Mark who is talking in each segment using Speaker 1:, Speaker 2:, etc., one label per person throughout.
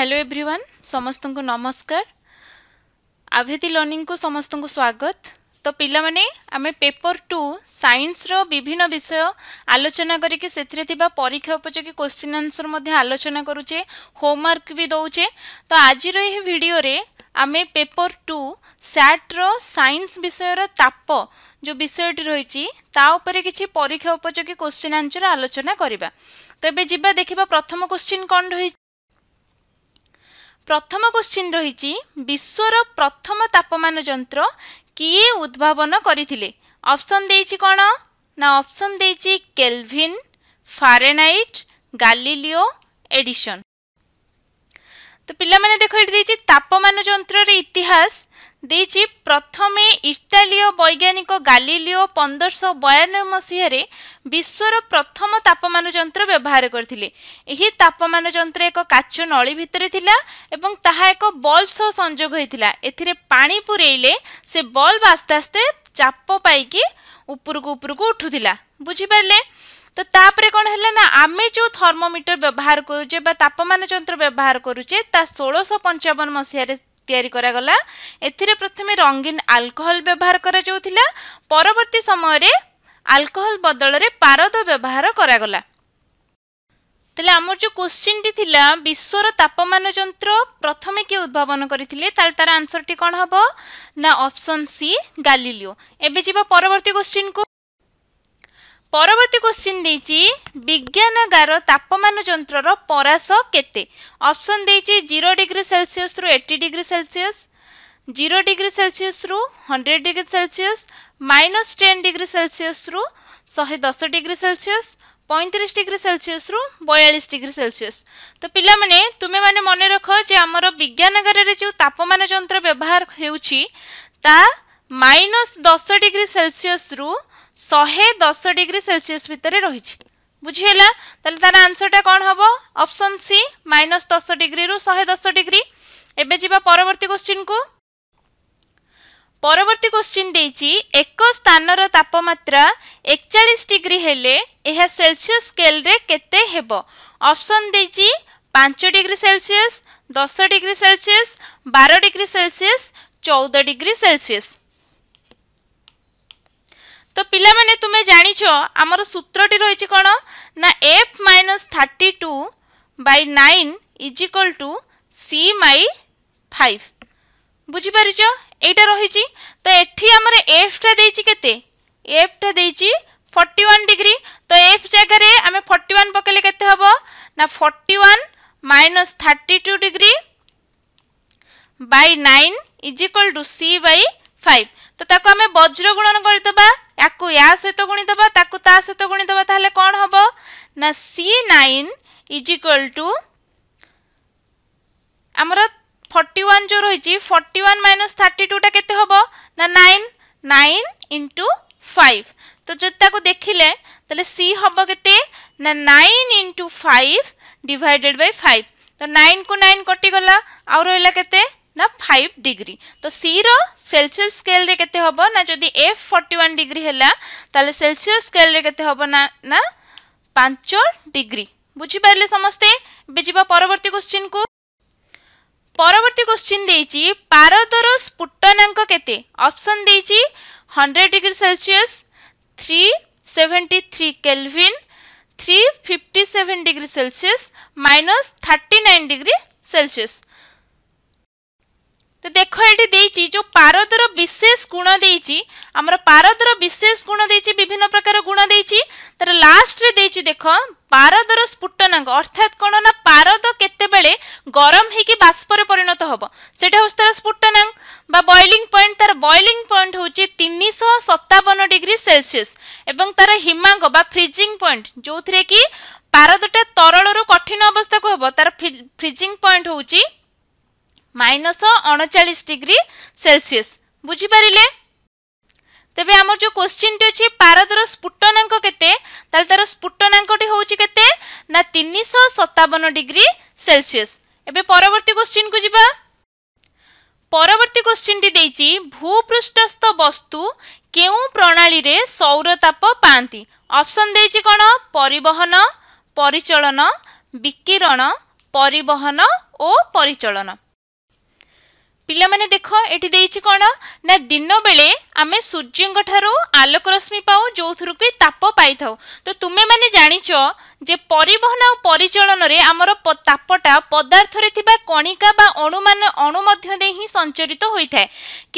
Speaker 1: hello everyone সমস্ত নমস্কার আভেদি learning কু সমস্ত স্বাগত তো পিলামানে আমি পেপর টু সাইন্সর বিভিন্ন বিষয় আলোচনা করিকি সেথিরে থিবা পরীক্ষা উপযোগী কোশ্চিন আনসর মধ্যে আলোচনা করুছে হোমওয়ার্ক বি দউছে তো আজির এই ভিডিওরে আমি পেপর টু স্যাট্র সাইন্স বিষয়ের তাপ যে বিষয়টি রয়েছে তা উপরে কিছু পরীক্ষা উপযোগী কোশ্চিন আনসর আলোচনা করা তো এবে যা দেখা প্রথম কোশ্চিন কণ রয়েছে ପ୍ରଥମ କୋଶ୍ଚିନ୍ ରହିଛି ବିଶ୍ୱର ପ୍ରଥମ ତାପମାନ ଯନ୍ତ୍ର କିଏ ଉଦ୍ଭାବନ କରିଥିଲେ ଅପ୍ସନ୍ ଦେଇଛି କ'ଣ ନା ଅପ୍ସନ୍ ଦେଇଛି କେଲଭିନ୍ ଫାରେନାଇଟ୍ ଗାଲିଲିଓ ଏଡିସନ୍ ତ ପିଲାମାନେ ଦେଖ ଏଠି ଦେଇଛି ତାପମାନ ଯନ୍ତ୍ରର ଇତିହାସ ଦେଇଛି ପ୍ରଥମେ ଇଟାଲୀୟ ବୈଜ୍ଞାନିକ ଗାଲିଲିଓ ପନ୍ଦରଶହ ବୟାନବେ ମସିହାରେ ବିଶ୍ୱର ପ୍ରଥମ ତାପମାନ ଯନ୍ତ୍ର ବ୍ୟବହାର କରିଥିଲେ ଏହି ତାପମାନ ଯନ୍ତ୍ର ଏକ କାଚ ନଳୀ ଭିତରେ ଥିଲା ଏବଂ ତାହା ଏକ ବଲ୍ବ ସହ ସଂଯୋଗ ହୋଇଥିଲା ଏଥିରେ ପାଣି ପୂରେଇଲେ ସେ ବଲ୍ବ ଆସ୍ତେ ଆସ୍ତେ ଚାପ ପାଇକି ଉପରକୁ ଉପରକୁ ଉଠୁଥିଲା ବୁଝିପାରିଲେ ତ ତାପରେ କ'ଣ ହେଲା ନା ଆମେ ଯେଉଁ ଥର୍ମୋମିଟର ବ୍ୟବହାର କରୁଛେ ବା ତାପମାନ ଯନ୍ତ୍ର ବ୍ୟବହାର କରୁଛେ ତା ଷୋଳଶହ ପଞ୍ଚାବନ ମସିହାରେ তৈরি করা এতে প্রথমে রঙিন আলকোহল ব্যবহার করা পরবর্তী সময়ের আলকোহল বদলরে পারদ ব্যবহার করা তাহলে আমার যে কোশ্চিনটি লা বিশ্বর তাপমান যন্ত্র প্রথমে কি উদ্ভাবন করে তাহলে তার আনসরটি কম হব না অপশন সি গালিলিও এবে যা পরবর্তী কোশ্চিন কু পরবর্তী কোশ্চিন দিয়েছি বিজ্ঞানগার তাপমান যন্ত্রর পরাশ কেত অপশন দিয়েছি জিরো ডিগ্রি সেলসিয়স রু এটি degree Celsius zero degree Celsius রু hundred degree Celsius minus ten degree Celsius রু ଶହେ ଦଶ ଡିଗ୍ରୀ ସେଲସିୟସ୍ ପଇଁତିରିଶ ଡିଗ୍ରୀ ସେଲସିୟସ୍ରୁ ବୟାଳିଶ ଡିଗ୍ରୀ ସେଲସିୟସ୍ ତ ପିଲାମାନେ ତୁମେମାନେ রখ যে ଯେ ଆମର যে ଯେଉଁ ତାପମାନ ଯନ୍ତ୍ର ବ୍ୟବହାର ହେଉଛି ତା দশ ଦଶ ଡିଗ୍ରୀ ସେଲସିୟସ୍ରୁ ଶହେ ଦଶ ଡିଗ୍ରୀ ସେଲସିୟସ ଭିତରେ ରହିଛି ବୁଝିହେଲା ତାହେଲେ ତାର ଆନ୍ସରଟା କ'ଣ ହେବ ଅପସନ୍ ସି ମାଇନସ୍ ଦଶ ଡିଗ୍ରୀରୁ ଶହେ ଦଶ ଡିଗ୍ରୀ ଏବେ ଯିବା ପରବର୍ତ୍ତୀ କୋଶ୍ଚିନ୍କୁ ପରବର୍ତ୍ତୀ କୋଶ୍ଚିନ୍ ଦେଇଛି ଏକ ସ୍ଥାନର ତାପମାତ୍ରା ଏକଚାଳିଶ ଡିଗ୍ରୀ ହେଲେ ଏହା ସେଲସିୟସ୍ ସ୍କେଲରେ କେତେ ହେବ ଅପସନ୍ ଦେଇଛି ପାଞ୍ଚ ଡିଗ୍ରୀ ସେଲସିୟସ୍ ଦଶ ଡିଗ୍ରୀ ସେଲସିୟସ୍ ବାର ଡିଗ୍ରୀ ସେଲସିୟସ୍ ଚଉଦ ଡିଗ୍ରୀ ସେଲସିୟସ୍ তো ପିଲାମାନେ ତୁମେ ଜାଣିଛ ଆମର ସୂତ୍ରଟି ରହିଛି କ'ଣ ନା F minus thirty two by nine is equal to C by five ବୁଝିପାରିଛ ଏଇଟା ରହିଛି ତ ଏଠି ଆମର ଏଫ୍ଟା ଦେଇଛି କେତେ ଏଫ୍ଟା ଦେଇଛି ଫର୍ଟି ୱାନ୍ ଡିଗ୍ରୀ ତ ଏଫ୍ ଜାଗାରେ ଆମେ ଫର୍ଟି ୱାନ୍ ପକାଇଲେ କେତେ ହେବ ନା forty one minus thirty two degree by nine is equal to C by five তো তাকে আমি বজ্র গুণন করিদেবা ୟାକୁ ୟା ସହିତ ଗୁଣିଦେବା ତାକୁ ତା ସହିତ ଗୁଣିଦେବା ତାହେଲେ କ'ଣ ହେବ ନା C nine is equal to ଆମର ଫର୍ଟି ୱାନ୍ ଯେଉଁ ରହିଛି ଫର୍ଟି ୱାନ୍ ମାଇନସ୍ ଥାର୍ଟି ଟୁଟା କେତେ ହେବ ନା ନାଇନ୍ ନାଇନ୍ ଇଣ୍ଟୁ ଫାଇଭ୍ ତ ଯଦି ତାକୁ ଦେଖିଲେ ତାହେଲେ ସି ହେବ କେତେ ନା nine into five divided by five ତ ନାଇନ୍କୁ ନାଇନ୍ କଟିଗଲା ଆଉ ରହିଲା କେତେ ना फाइव डिग्री तो सी रेलसीयस स्केल रे केते हबो ना जदि एफ 41 डिग्री हैला ताले सेल्सियस स्केल रे केते हबो ना ना 5 डिग्री बुझी पारले समस्ते बे जीवा परवर्ती क्वेश्चन को परवर्ती क्वेश्चन देइची पारदर स्फुटनांक केते ऑप्शन देइची 100 degree Celsius 373 Kelvin 357 degree Celsius -39 degree Celsius তো দেখ এটি দিয়েছি যে পারদর বিশেষ গুণ দিয়েছি আমার পারদর বিশেষ গুণ দিয়েছি বিভিন্ন প্রকার গুণ দিয়েছি তার লাস্টরে দিয়েছি দেখ পারদর স্ফুটনাঙ্গ অর্থাৎ কোণ না পারদ কেতবে গরম হয়েকি বাষ্পরে পরিণত হব সেটা হচ্ছে তার স্ফুটনাঙ্গ বা বয়লিং পয়েন্ট তার বয়লিং পয়েন্ট হচ্ছে তিনশহ সতাবন ডিগ্রি সেলসিয়াস এবং তার হিমাঙ্গ বা ফ্রিজিং পয়েন্ট যে পারদটা তরলর কঠিন অবস্থাকে হব তার ফ্রিজিং পয়েন্ট হচ্ছে माइनस अणचाश डिग्री सेलसीयस बुझिपारे तेज आम जो क्वेश्चन टी अच्छे पारदर स्फुटनांक के तार स्फुटनांकटी हूँ केनिश सतावन डिग्री सेलसीयस एवं परवर्त क्वेश्चन को जी परवर्त क्वेश्चन टी भूपृष्ठस्थ वस्तु के प्रणाली में सौरताप पाती अपसन दे कौन परिवहन परिचालन विकिरण परिवहन और परिचालन ପିଲାମାନେ ଦେଖ ଏଠି ଦେଇଛି କ'ଣ ନା ଦିନ ବେଳେ ଆମେ ସୂର୍ଯ୍ୟଙ୍କଠାରୁ ଆଲୋକ ରଶ୍ମି ପାଉ ଯେଉଁଥିରୁ କି ତାପ ପାଇଥାଉ ତ ତୁମେମାନେ ଜାଣିଛ ଯେ ପରିବହନ ଆଉ ପରିଚାଳନରେ ଆମର ତାପଟା ପଦାର୍ଥରେ ଥିବା କଣିକା ବା ଅଣୁମାନ ଅଣୁ ମଧ୍ୟ ଦେଇ ହିଁ ସଞ୍ଚରିତ ହୋଇଥାଏ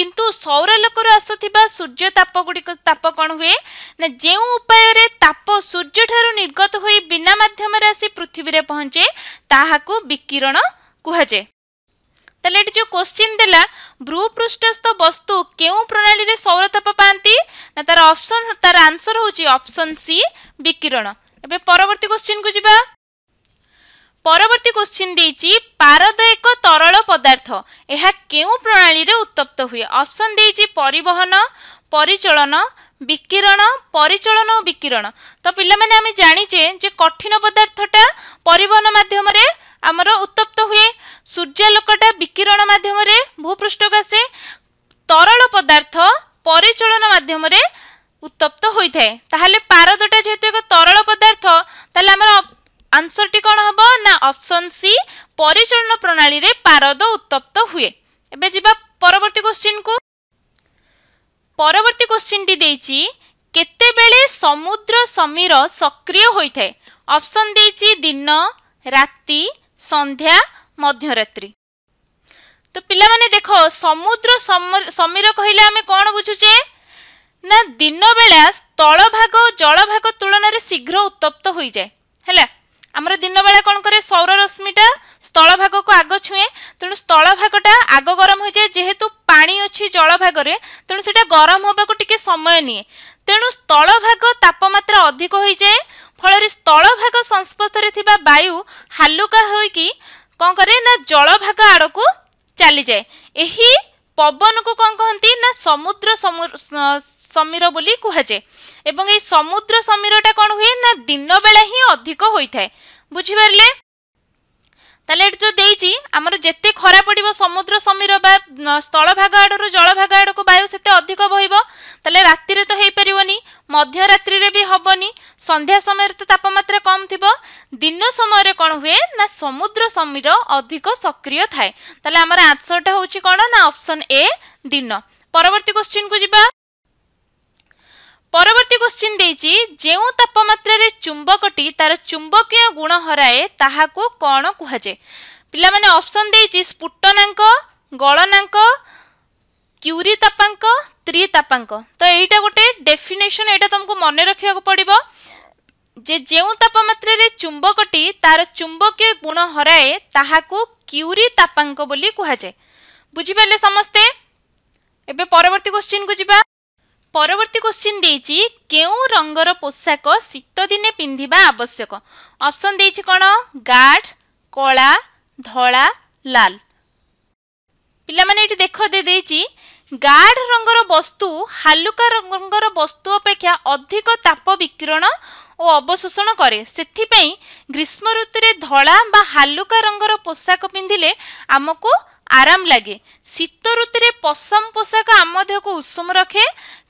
Speaker 1: କିନ୍ତୁ ସୌରାଲୋକରୁ ଆସୁଥିବା ସୂର୍ଯ୍ୟ ତାପ ଗୁଡ଼ିକ ତାପ କ'ଣ ହୁଏ ନା ଯେଉଁ ଉପାୟରେ ତାପ ସୂର୍ଯ୍ୟଠାରୁ ନିର୍ଗତ ହୋଇ ବିନା ମାଧ୍ୟମରେ ଆସି ପୃଥିବୀରେ ପହଞ୍ଚେ ତାହାକୁ ବିକିରଣ କୁହାଯାଏ ତାହେଲେ ଏଠି ଯେଉଁ କ୍ୱେଶ୍ଚିନ୍ ଦେଲା ଭୂପୃଷ୍ଠସ୍ଥ ବସ୍ତୁ କେଉଁ ପ୍ରଣାଳୀରେ ସୌରତାପ ପାଆନ୍ତି ନା ତାର ଅପସନ୍ ତାର ଆନ୍ସର୍ ହେଉଛି ଅପସନ୍ ସି ବିକିରଣ ଏବେ ପରବର୍ତ୍ତୀ କ୍ୱେଶ୍ଚିନ୍କୁ ଯିବା ପରବର୍ତ୍ତୀ କ୍ୱେଶ୍ଚିନ୍ ଦେଇଛି ପାରଦ ଏକ ତରଳ ପଦାର୍ଥ ଏହା କେଉଁ ପ୍ରଣାଳୀରେ ଉତ୍ତପ୍ତ ହୁଏ ଅପସନ୍ ଦେଇଛି ପରିବହନ ପରିଚାଳନ ବିକିରଣ ପରିଚାଳନ ଓ ବିକିରଣ ତ ପିଲାମାନେ ଆମେ ଜାଣିଛେ ଯେ କଠିନ ପଦାର୍ଥଟା ପରିବହନ ମାଧ୍ୟମରେ ଆମର ଉତ୍ତପ୍ତ ହୁଏ ସୂର୍ଯ୍ୟାଲୋକଟା ବିକିରଣ ମାଧ୍ୟମରେ ଭୂପୃଷ୍ଠକୁ ଆସେ ତରଳ ପଦାର୍ଥ ପରିଚଳନ ମାଧ୍ୟମରେ ଉତ୍ତପ୍ତ ହୋଇଥାଏ ତାହେଲେ ପାରଦଟା ଯେହେତୁ ଏକ ତରଳ ପଦାର୍ଥ ତାହେଲେ ଆମର ଆନ୍ସରଟି କ'ଣ ହେବ ନା ଅପସନ୍ ସି ପରିଚାଳନା ପ୍ରଣାଳୀରେ ପାରଦ ଉତ୍ତପ୍ତ ହୁଏ ଏବେ ଯିବା ପରବର୍ତ୍ତୀ କୋଶ୍ଚିନ୍କୁ ପରବର୍ତ୍ତୀ କୋଶ୍ଚିନ୍ଟି ଦେଇଛି କେତେବେଳେ ସମୁଦ୍ର ସମୀର ସକ୍ରିୟ ହୋଇଥାଏ ଅପସନ୍ ଦେଇଛି ଦିନ ରାତି ସନ୍ଧ୍ୟା ମଧ୍ୟରାତ୍ରି ତ ପିଲାମାନେ ଦେଖ ସମୁଦ୍ର ସମୀର କହିଲେ ଆମେ କ'ଣ ବୁଝୁଛେ ନା ଦିନବେଳା ସ୍ଥଳଭାଗ ଓ ଜଳଭାଗ ତୁଳନାରେ ଶୀଘ୍ର ଉତ୍ତପ୍ତ ହୋଇଯାଏ ହେଲା ଆମର ଦିନବେଳା କ'ଣ କରେ ସୌରରଶ୍ମିଟା ସ୍ଥଳଭାଗକୁ ଆଗ ଛୁଏଁ ତେଣୁ ସ୍ଥଳଭାଗଟା ଆଗ ଗରମ ହୋଇଯାଏ ଯେହେତୁ ପାଣି ଅଛି ଜଳଭାଗରେ ତେଣୁ ସେଇଟା ଗରମ ହେବାକୁ ଟିକେ ସମୟ ନିଏ ତେଣୁ ସ୍ଥଳଭାଗ ତାପମାତ୍ରା ଅଧିକ ହୋଇଯାଏ ଫଳରେ ସ୍ଥଳଭାଗ ସଂସ୍ପର୍ଶରେ ଥିବା ବାୟୁ ହାଲୁକା ହୋଇକି କ'ଣ କରେ ନା ଜଳଭାଗ ଆଡ଼କୁ ଚାଲିଯାଏ ଏହି ପବନକୁ କ'ଣ କହନ୍ତି ନା ସମୁଦ୍ର ସମୀର ବୋଲି କୁହାଯାଏ ଏବଂ ଏହି ସମୁଦ୍ର ସମୀରଟା କ'ଣ ହୁଏ ନା ଦିନବେଳା ହିଁ ଅଧିକ ହୋଇଥାଏ ବୁଝିପାରିଲେ ତାହେଲେ ଏଠି ଯେଉଁ ଦେଇଛି ଆମର ଯେତେ ଖରା ପଡ଼ିବ ସମୁଦ୍ର ସମୀର ବା ସ୍ଥଳଭାଗ ଆଡ଼ରୁ ଜଳଭାଗ ଆଡ଼କୁ ବାୟୁ ସେତେ ଅଧିକ ବହିବ ତାହେଲେ ରାତିରେ ତ ହେଇପାରିବନି ମଧ୍ୟରାତ୍ରିରେ ବି ହେବନି ସନ୍ଧ୍ୟା ସମୟରେ ତ ତାପମାତ୍ରା କମ୍ ଥିବ ଦିନ ସମୟରେ କ'ଣ ହୁଏ ନା ସମୁଦ୍ର ସମୀର ଅଧିକ ସକ୍ରିୟ ଥାଏ ତାହେଲେ ଆମର ଆନ୍ସରଟା ହେଉଛି କ'ଣ ନା ଅପସନ୍ ଏ ଦିନ ପରବର୍ତ୍ତୀ କୋଶ୍ଚିନ୍କୁ ଯିବା পরবর্তী কোশ্চিন দিয়েছি যে তাপমাত্রার চুম্বকটি তার চুম্বকীয় গুণ হরায়ে তাহাকু কণ কুহযায় ପିଲାମାନେ ଅପସନ୍ ଦେଇଛି ସ୍ଫୁଟନାଙ୍କ ଗଳନାଙ୍କ କ୍ୟୁରିତାପାଙ୍କ ତ୍ରିତାପାଙ୍କ ତ ଏଇଟା ଗୋଟେ ଡେଫିନେସନ୍ ଏଇଟା ତୁମକୁ ମନେ ରଖିବାକୁ ପଡ଼ିବ ଯେ ଯେଉଁ ତାପମାତ୍ରାରେ ଚୁମ୍ବକଟି ତାର ଚୁମ୍ବକୀୟ ଗୁଣ ହରାଏ ତାହାକୁ କ୍ୟୁରିତାପାଙ୍କ ବୋଲି କୁହାଯାଏ ବୁଝିପାରିଲେ ସମସ୍ତେ ଏବେ ପରବର୍ତ୍ତୀ କୋଶ୍ଚିନ୍କୁ ଯିବା ପରବର୍ତ୍ତୀ କ୍ୱଶ୍ଚିନ୍ ଦେଇଛି କେଉଁ ରଙ୍ଗର ପୋଷାକ ଶୀତଦିନେ ପିନ୍ଧିବା ଆବଶ୍ୟକ ଅପ୍ସନ୍ ଦେଇଛି କ'ଣ ଗାଢ କଳା ଧଳା ଲାଲ ପିଲାମାନେ ଏଠି ଦେଖ ଦେଇଦେଇଛି ଗାଢ ରଙ୍ଗର ବସ୍ତୁ ହାଲୁକା ରଙ୍ଗର ବସ୍ତୁ ଅପେକ୍ଷା ଅଧିକ ତାପ ବିକିରଣ ଓ ଅବଶୋଷଣ କରେ ସେଥିପାଇଁ ଗ୍ରୀଷ୍ମ ଋତୁରେ ଧଳା ବା ହାଲୁକା ରଙ୍ଗର ପୋଷାକ ପିନ୍ଧିଲେ ଆମକୁ ଆରାମ ଲାଗେ ଶୀତ ଋତୁରେ ପଶମ ପୋଷାକ ଆମ ଦେହକୁ ଉଷୁମ ରଖେ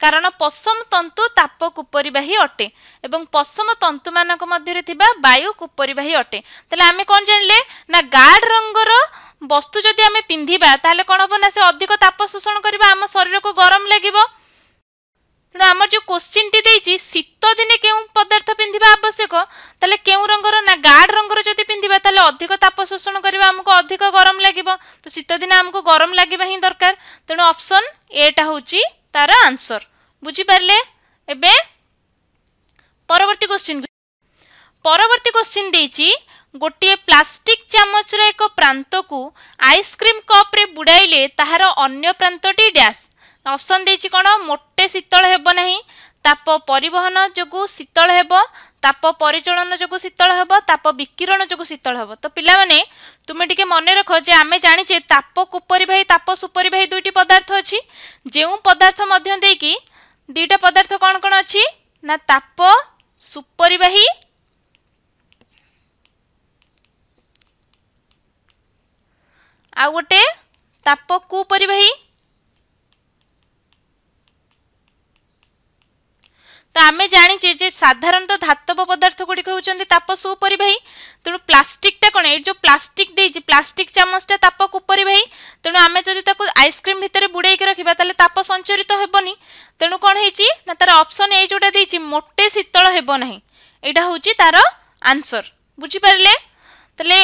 Speaker 1: କାରଣ ପଶମ ତନ୍ତୁ ତାପ କୁପରିବାହୀ ଅଟେ ଏବଂ ପଶମ ତନ୍ତୁମାନଙ୍କ ମଧ୍ୟରେ ଥିବା ବାୟୁ କୁପରିବାହୀ ଅଟେ ତାହେଲେ ଆମେ କ'ଣ ଜାଣିଲେ ନା ଗାର୍ଡ଼ ରଙ୍ଗର ବସ୍ତୁ ଯଦି ଆମେ ପିନ୍ଧିବା ତାହେଲେ କ'ଣ ହେବ ନା ସେ ଅଧିକ ତାପ ଶୋଷଣ କରିବା ଆମ ଶରୀରକୁ ଗରମ ଲାଗିବ আমার যে কোশ্চিনটি দিয়েছি শীত দিনে কেউ পদার্থ পিঁধিবা আবশ্যক তাহলে কেউ রঙর না গাঢ় রঙর যদি পিঁধিবা তাহলে অধিক তাপ শোষণ করা আমাকে অধিক গরম লাগিব তো শীত দিনে আমাকে গরম লাগবা হি দরকার তেমন অপশন এটা হচ্ছে তার আনসর বুঝিপারে এবে পরবর্তী কোশ্চিন পরবর্তী কোশ্চিন দিয়েছি ଗୋଟିଏ ପ୍ଲାଷ୍ଟିକ୍ ଚାମଚର ଏକ ପ୍ରାନ୍ତକୁ ଆଇସ୍କ୍ରିମ୍ କପ୍ରେ ବୁଡ଼ାଇଲେ ତାହାର ଅନ୍ୟ ପ୍ରାନ୍ତଟି ଡ୍ୟାସ୍ ଅପସନ୍ ଦେଇଛି କ'ଣ ମୋଟା ମୋଟେ ଶୀତଳ ହେବ ନାହିଁ ତାପ ପରିବହନ ଯୋଗୁଁ ଶୀତଳ ହେବ ତାପ ପରିଚାଳନ ଯୋଗୁଁ ଶୀତଳ ହେବ ତାପ ବିକିରଣ ଯୋଗୁଁ ଶୀତଳ ହେବ ତ ପିଲାମାନେ ତୁମେ ଟିକେ ମନେ ରଖ ଯେ ଆମେ ଜାଣିଛେ ତାପ କୁପରିବାହୀ ତାପ ସୁପରିବାହୀ ଦୁଇଟି ପଦାର୍ଥ ଅଛି ଯେଉଁ ପଦାର୍ଥ ମଧ୍ୟ ଦେଇକି ଦୁଇଟା ପଦାର୍ଥ କ'ଣ କ'ଣ ଅଛି ନା ତାପ ସୁପରିବାହୀ ଆଉ ଗୋଟେ ତାପ କୁପରିବାହୀ ତ ଆମେ ଜାଣିଛେ ଯେ ସାଧାରଣତଃ ଧାତବ ପଦାର୍ଥ ଗୁଡ଼ିକ ହେଉଛନ୍ତି ତାପ ସୁପରିବାହୀ ତେଣୁ ପ୍ଲାଷ୍ଟିକ୍ଟା କ'ଣ ଏଇ ଯେଉଁ ପ୍ଲାଷ୍ଟିକ୍ ଦେଇଛି ପ୍ଲାଷ୍ଟିକ୍ ଚାମଚଟା ତାପ କୁପରିବାହୀ ତେଣୁ ଆମେ ଯଦି ତାକୁ ଆଇସ୍କ୍ରିମ୍ ଭିତରେ ବୁଡ଼େଇକି ରଖିବା ତାହେଲେ ତାପ ସଞ୍ଚରିତ ହେବନି ତେଣୁ କ'ଣ ହେଇଛି ନା ତାର ଅପସନ୍ ଏଇ ଯେଉଁଟା ଦେଇଛି ମୋଟେ ଶୀତଳ ହେବ ନାହିଁ ଏଇଟା ହେଉଛି ତାର ଆନ୍ସର୍ ବୁଝିପାରିଲେ ତାହେଲେ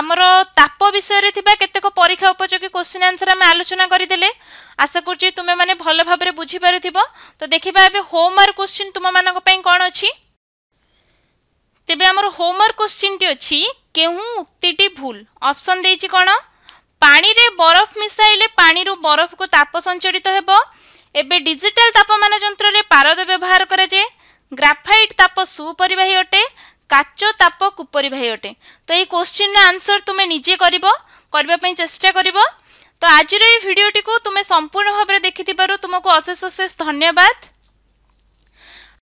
Speaker 1: ଆମର ତାପ ବିଷୟରେ ଥିବା କେତେକ ପରୀକ୍ଷା ଉପଯୋଗୀ କୋଶ୍ଚିନ୍ ଆନ୍ସର୍ ଆମେ ଆଲୋଚନା କରିଦେଲେ ଆଶା କରୁଛି ତୁମେମାନେ ଭଲ ଭାବରେ ବୁଝିପାରୁଥିବ ତ ଦେଖିବା ଏବେ ହୋମୱାର୍କ କୋଶ୍ଚିନ୍ ତୁମମାନଙ୍କ ପାଇଁ କ'ଣ ଅଛି ତେବେ ଆମର ହୋମୱାର୍କ କୋଶ୍ଚିନ୍ଟି ଅଛି କେଉଁ ଉକ୍ତିଟି ଭୁଲ ଅପସନ୍ ଦେଇଛି କ'ଣ ପାଣିରେ ବରଫ ମିଶାଇଲେ ପାଣିରୁ ବରଫକୁ ତାପ ସଞ୍ଚରିତ ହେବ ଏବେ ଡିଜିଟାଲ ତାପମାନ ଯନ୍ତ୍ରରେ ପାରଦ ବ୍ୟବହାର କରାଯାଏ ଗ୍ରାଫାଇଟ୍ ତାପ ସୁପରିବାହୀ ଅଟେ କାଚ ତାପ କୁପରି ଭାଇ ଅଟେ ତ ଏଇ କୋଶ୍ଚିନ୍ର ଆନ୍ସର ତୁମେ ନିଜେ କରିବ କରିବା ପାଇଁ ଚେଷ୍ଟା କରିବ ତ ଆଜିର ଏଇ ଭିଡ଼ିଓଟିକୁ ତୁମେ ସମ୍ପୂର୍ଣ୍ଣ ଭାବରେ ଦେଖିଥିବାରୁ ତୁମକୁ ଅଶେଷ ଅଶେଷ ଧନ୍ୟବାଦ